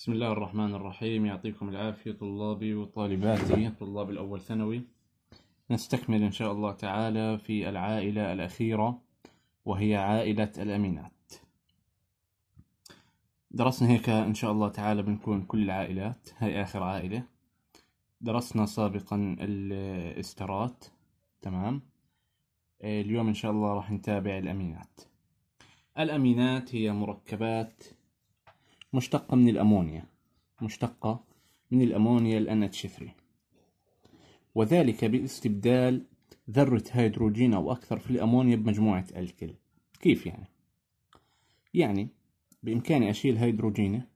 بسم الله الرحمن الرحيم يعطيكم العافية طلابي وطالباتي طلاب الأول ثانوي نستكمل إن شاء الله تعالى في العائلة الأخيرة وهي عائلة الأمينات درسنا هيك إن شاء الله تعالى بنكون كل العائلات هاي آخر عائلة درسنا سابقا الاسترات تمام اليوم إن شاء الله راح نتابع الأمينات الأمينات هي مركبات مشتقة من الأمونيا مشتقة من الأمونيا ال NH3 وذلك باستبدال ذرة هيدروجين أو أكثر في الأمونيا بمجموعة الكل كيف يعني؟ يعني بإمكاني أشيل هيدروجينه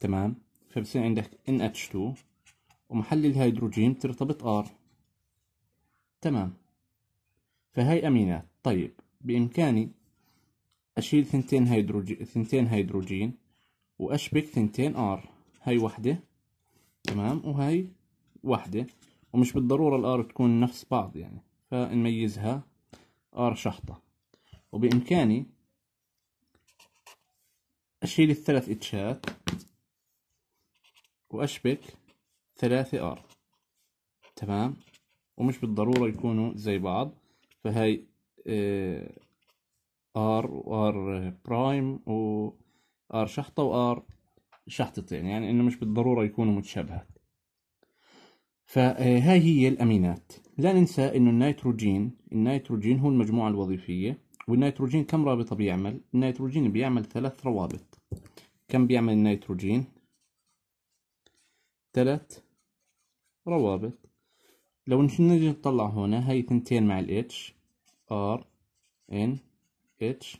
تمام فبصير عندك NH2 ومحل الهيدروجين بترتبط R تمام فهي أمينات طيب بإمكاني أشيل ثنتين هيدروجين ثنتين هيدروجين واشبك ثنتين ار هاي وحده تمام وهي وحده ومش بالضروره الار تكون نفس بعض يعني فنميزها ار شحطه وبامكاني اشيل الثلاث اتشات واشبك ثلاثة ار تمام ومش بالضرورة يكونوا زي بعض فهي آه، ار وار آه، برايم و ار شحطة وار شحطتين يعني انه مش بالضرورة يكونوا متشابهات فهاي آه، هي الامينات لا ننسى انه النيتروجين النيتروجين هو المجموعة الوظيفية والنيتروجين كم رابطة بيعمل النيتروجين بيعمل ثلاث روابط كم بيعمل النيتروجين ثلاث روابط لو نجي نطلع هنا هاي تنتين مع الاتش ار R N H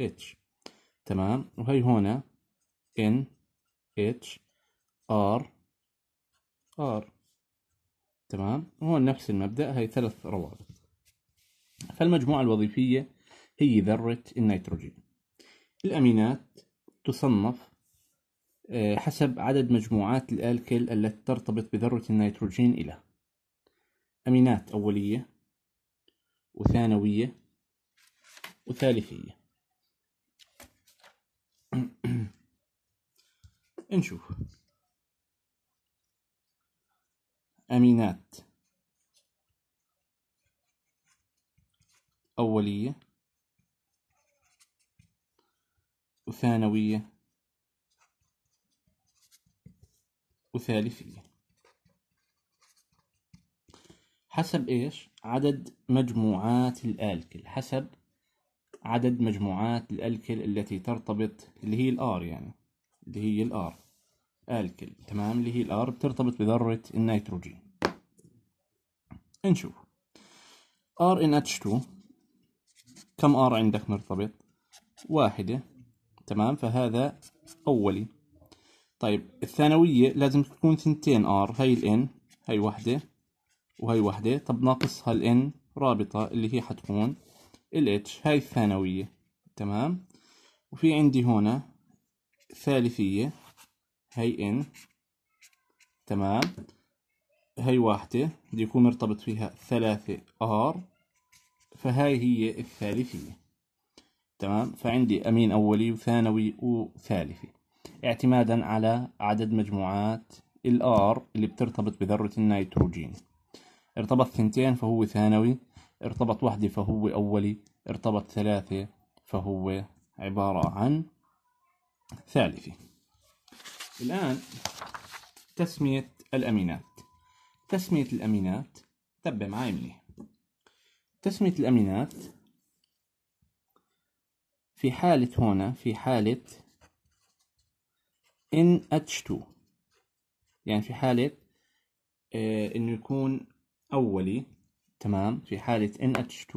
H تمام وهي هون ان اتش ار ار تمام وهون نفس المبدأ هي ثلاث روابط فالمجموعة الوظيفية هي ذرة النيتروجين الأمينات تصنف آه، حسب عدد مجموعات الألكيل التي ترتبط بذرة النيتروجين إلى أمينات أولية وثانوية وثالثية نشوف أمينات أولية وثانوية وثالثية حسب إيش؟ عدد مجموعات الألكل حسب عدد مجموعات الألكل التي ترتبط اللي هي الآر يعني اللي هي الار الكل تمام اللي هي الار بترتبط بذرة النيتروجين نشوف ار ان اتش 2 كم ار عندك مرتبط واحدة تمام فهذا اولي طيب الثانوية لازم تكون ثنتين ار هاي الان هاي واحدة وهي واحدة طب ناقصها الان رابطة اللي هي حتكون الاتش هاي الثانوية تمام وفي عندي هنا ثالثية هي إن تمام هي واحدة بده يكون مرتبط فيها ثلاثة آر فهاي هي الثالثية تمام فعندي أمين أولي وثانوي وثالثي اعتمادا على عدد مجموعات الآر اللي بترتبط بذرة النيتروجين ارتبط ثنتين فهو ثانوي ارتبط واحدة فهو أولي ارتبط ثلاثة فهو عبارة عن ثالثي الآن تسمية الأمينات تسمية الأمينات تبع معي منيح تسمية الأمينات في حالة هنا في حالة NH2 يعني في حالة آه إنه يكون أولي تمام في حالة NH2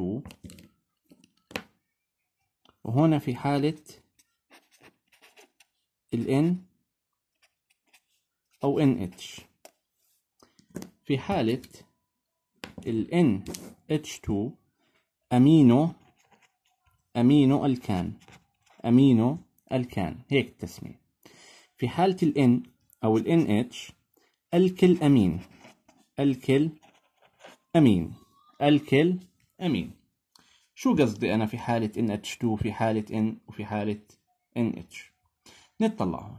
وهنا في حالة ال N أو NH في حالة ال NH2 أمينو أمينو الكان أمينو الكان هيك التسمية في حالة ال N أو ال NH الكل أمين الكل أمين الكل أمين شو قصدي أنا في حالة NH2 في حالة N وفي حالة NH نطلع هون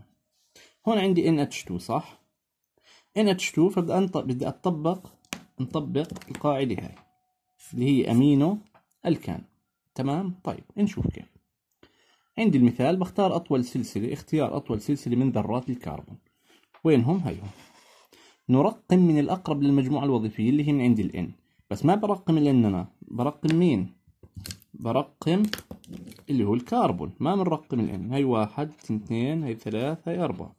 هون عندي NH2 صح NH2 فبدي أنطبق بدي أطبق نطبق القاعدة هاي اللي هي أمينو الكان تمام طيب نشوف كيف عندي المثال بختار أطول سلسلة اختيار أطول سلسلة من ذرات الكربون وينهم هيهم نرقم من الأقرب للمجموعة الوظيفية اللي هي من عندي الان بس ما برقم الان أنا برقم مين برقم اللي هو الكربون ما بنرقم الان هاي واحد اثنين هاي ثلاث هاي أربعة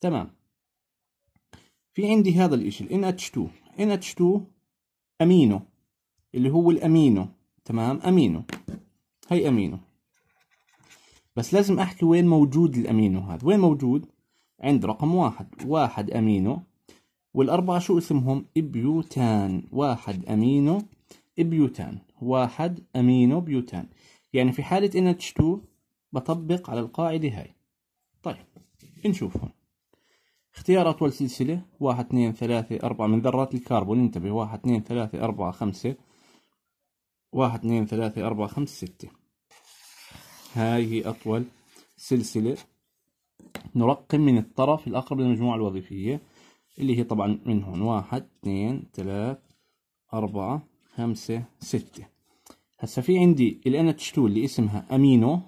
تمام في عندي هذا الاشي ال NH2 NH2 أمينو اللي هو الأمينو تمام أمينو هاي أمينو بس لازم أحكي وين موجود الأمينو هذا وين موجود عند رقم واحد واحد أمينو والأربعة شو اسمهم إبيوتان واحد أمينو إبيوتان واحد أمينو بيوتان يعني في حالة NH2 بطبق على القاعدة هاي طيب نشوف هون اختيار أطول سلسلة واحد اثنين ثلاثة أربعة من ذرات الكربون انتبه واحد اثنين ثلاثة أربعة خمسة واحد اثنين ثلاثة أربعة خمسة ستة هاي هي أطول سلسلة نرقم من الطرف الأقرب للمجموعة الوظيفية اللي هي طبعا من هون واحد اثنين ثلاثة أربعة خمسة ستة هسا في عندي ال nh 2 اللي اسمها امينو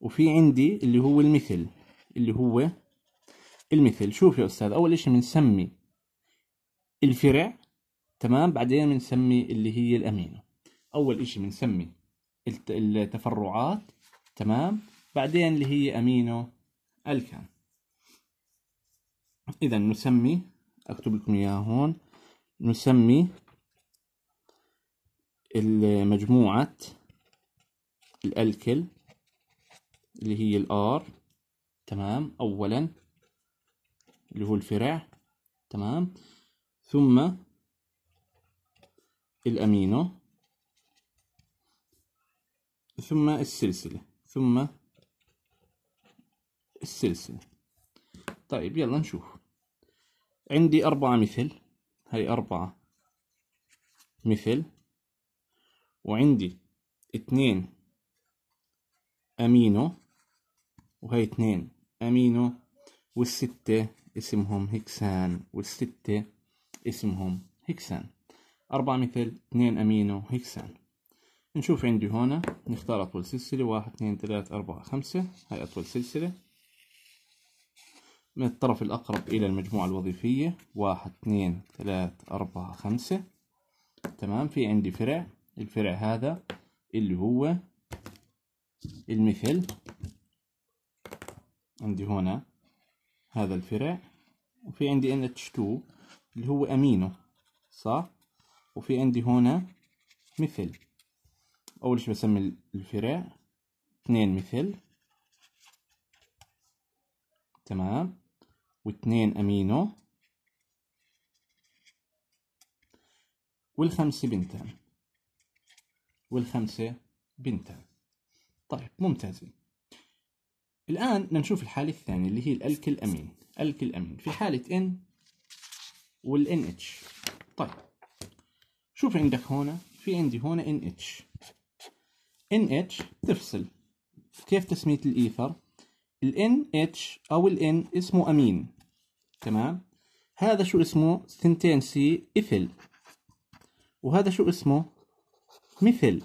وفي عندي اللي هو المثل اللي هو المثل شوف يا استاذ اول اشي بنسمي الفرع تمام بعدين بنسمي اللي هي الامينو اول اشي بنسمي التفرعات تمام بعدين اللي هي امينو الكام اذا نسمي اكتب لكم اياها هون نسمي مجموعة الألكل اللي هي الآر تمام أولا اللي هو الفرع تمام ثم الأمينو ثم السلسلة ثم السلسلة طيب يلا نشوف عندي أربعة مثل هاي أربعة مثل وعندي اتنين امينو وهي اتنين امينو والستة اسمهم هكسان والستة اسمهم هكسان أربع مثل اثنين أمينو هكسان نشوف عندي هنا نختار أطول سلسلة واحد اثنين ثلاثة أربعة خمسة هاي أطول سلسلة من الطرف الأقرب إلى المجموعة الوظيفية واحد اثنين ثلاثة أربعة خمسة تمام في عندي فرع الفرع هذا اللي هو المثل عندي هنا هذا الفرع وفي عندي NH2 اللي هو أمينو صح وفي عندي هنا مثل أول شي بسمي الفرع اثنين مثل تمام واثنين أمينو والخمسة بنتان والخمسة بنتان طيب ممتازين الآن بدنا نشوف الحالة الثانية اللي هي الألك أمين ألك أمين في حالة N وال اتش طيب شوف عندك هون في عندي هون ان اتش ان اتش تفصل كيف تسمية الإيثر ال اتش أو N اسمه أمين تمام هذا شو اسمه ثنتين سي إثل وهذا شو اسمه مثل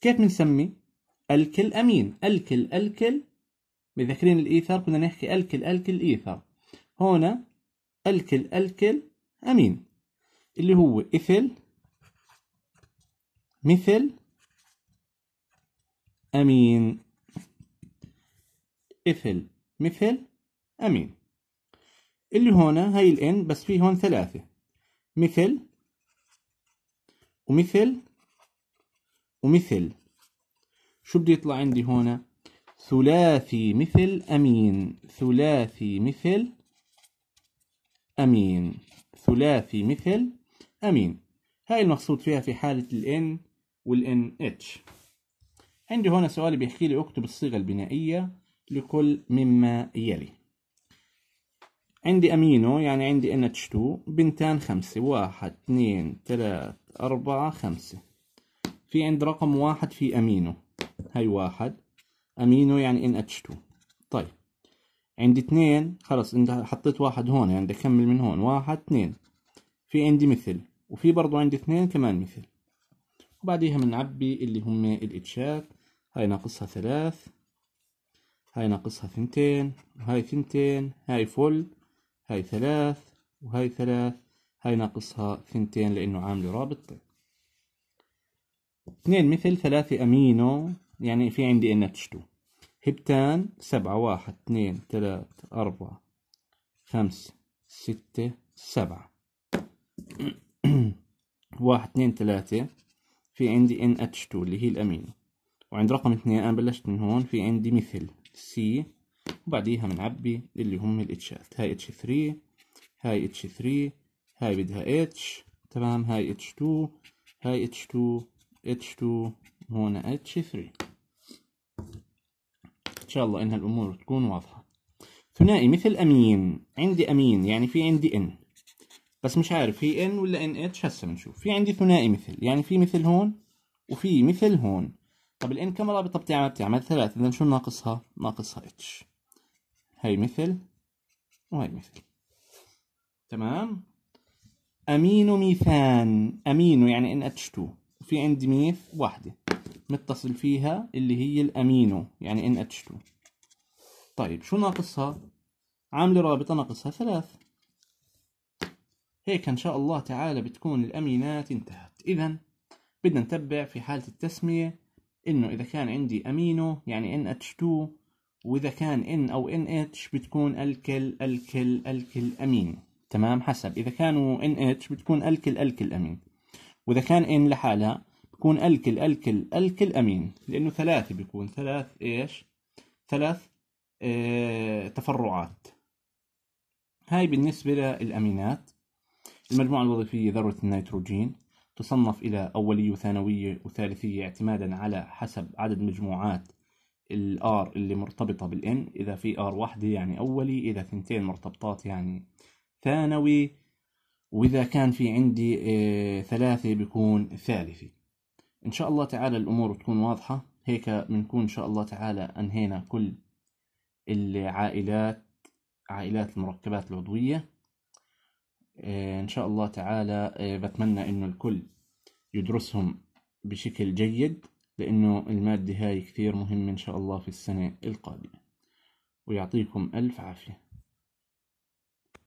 كيف بنسمي الكل امين الكل الكل مذكرين الايثر كنا نحكي الكل الكل ايثر هنا الكل الكل امين اللي هو اثل مثل امين اثل مثل امين اللي هنا هاي الان بس في هون ثلاثة مثل ومثل ومثل شو بدي يطلع عندي هنا ثلاثي مثل أمين ثلاثي مثل أمين ثلاثي مثل أمين هاي المقصود فيها في حالة ال N وال NH عندي هنا سؤال بيحكي لي اكتب الصيغة البنائية لكل مما يلي عندي أمينو يعني عندي NH2 بنتان خمسة واحد اثنين ثلاث أربعة خمسة في عند رقم واحد في امينو هاي واحد امينو يعني ان اتش 2 طيب عندي اثنين خلص انت حطيت واحد هون يعني بدي اكمل من هون واحد اثنين في عندي مثل وفي برضو عندي اثنين كمان مثل وبعديها بنعبي اللي هم الاتشات هاي ناقصها ثلاث هاي ناقصها ثنتين وهاي ثنتين هاي فل هاي ثلاث وهاي ثلاث هاي ناقصها ثنتين لانه عامله رابط طيب 2 مثل 3 امينو يعني في عندي NH2 هبتان 7 1 2 3 4 5 6 7 1 2 3 في عندي NH2 اللي هي الأمينو وعند رقم 2 أنا بلشت من هون في عندي مثل C وبعديها بنعبي اللي هم الاتشات هاي H3 هاي H3 هاي بدها H تمام هاي H2 هاي H2 H2 هنا H3 إن شاء الله إن الأمور تكون واضحة ثنائي مثل أمين عندي أمين يعني في عندي N بس مش عارف في N ولا NH هسه بنشوف في عندي ثنائي مثل يعني في مثل هون وفي مثل هون طب الان كم رابطة بتعمل؟ بتعمل ثلاث إذا شو ناقصها؟ ناقصها اتش هي مثل وهي مثل تمام؟ أمينو ميثان أمينو يعني ان اتش 2 في عندي ميث واحدة متصل فيها اللي هي الأمينو يعني NH2 طيب شو ناقصها؟ عاملة رابطة ناقصها ثلاث هيك إن شاء الله تعالى بتكون الأمينات انتهت إذا بدنا نتبع في حالة التسمية إنه إذا كان عندي أمينو يعني NH2 وإذا كان N أو NH بتكون الكل الكل الكل أمين تمام حسب إذا كانوا NH بتكون الكل الكل أمين واذا كان ان لحالها بكون الكل الكل الكل امين لانه ثلاثه بيكون ثلاث ايش ثلاث اه تفرعات هاي بالنسبه للامينات المجموعه الوظيفيه ذره النيتروجين تصنف الى اوليه وثانويه وثالثيه اعتمادا على حسب عدد مجموعات الار اللي مرتبطه بالان اذا في ار واحده يعني اولي اذا ثنتين مرتبطات يعني ثانوي وإذا كان في عندي آه، ثلاثة بيكون ثالثة إن شاء الله تعالى الأمور تكون واضحة هيك بنكون إن شاء الله تعالى أنهينا كل العائلات عائلات المركبات العضوية آه، إن شاء الله تعالى آه، بتمنى إنه الكل يدرسهم بشكل جيد لأنه المادة هاي كثير مهمة إن شاء الله في السنة القادمة ويعطيكم ألف عافية